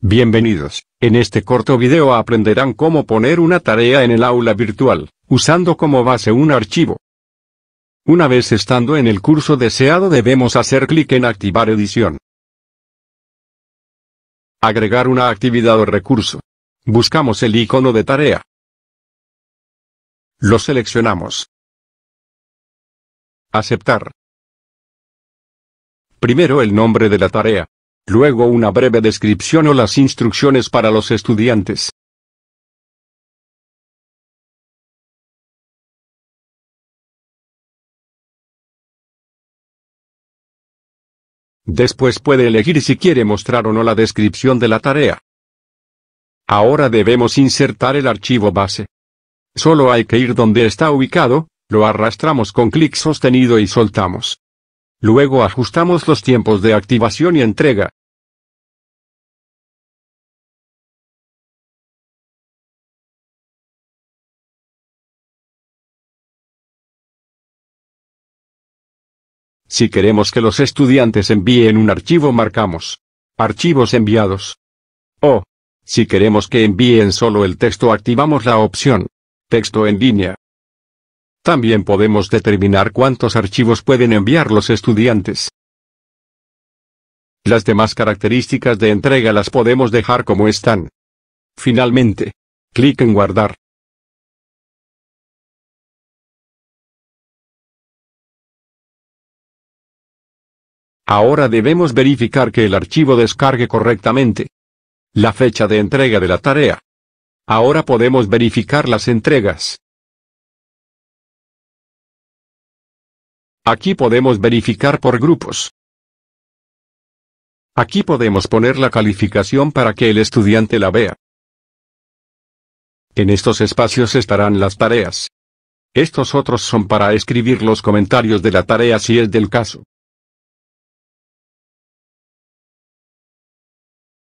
Bienvenidos, en este corto video aprenderán cómo poner una tarea en el aula virtual, usando como base un archivo. Una vez estando en el curso deseado debemos hacer clic en Activar edición. Agregar una actividad o recurso. Buscamos el icono de tarea. Lo seleccionamos. Aceptar. Primero el nombre de la tarea. Luego una breve descripción o las instrucciones para los estudiantes. Después puede elegir si quiere mostrar o no la descripción de la tarea. Ahora debemos insertar el archivo base. Solo hay que ir donde está ubicado, lo arrastramos con clic sostenido y soltamos. Luego ajustamos los tiempos de activación y entrega. Si queremos que los estudiantes envíen un archivo marcamos. Archivos enviados. O. Si queremos que envíen solo el texto activamos la opción. Texto en línea. También podemos determinar cuántos archivos pueden enviar los estudiantes. Las demás características de entrega las podemos dejar como están. Finalmente, clic en guardar. Ahora debemos verificar que el archivo descargue correctamente. La fecha de entrega de la tarea. Ahora podemos verificar las entregas. Aquí podemos verificar por grupos. Aquí podemos poner la calificación para que el estudiante la vea. En estos espacios estarán las tareas. Estos otros son para escribir los comentarios de la tarea si es del caso.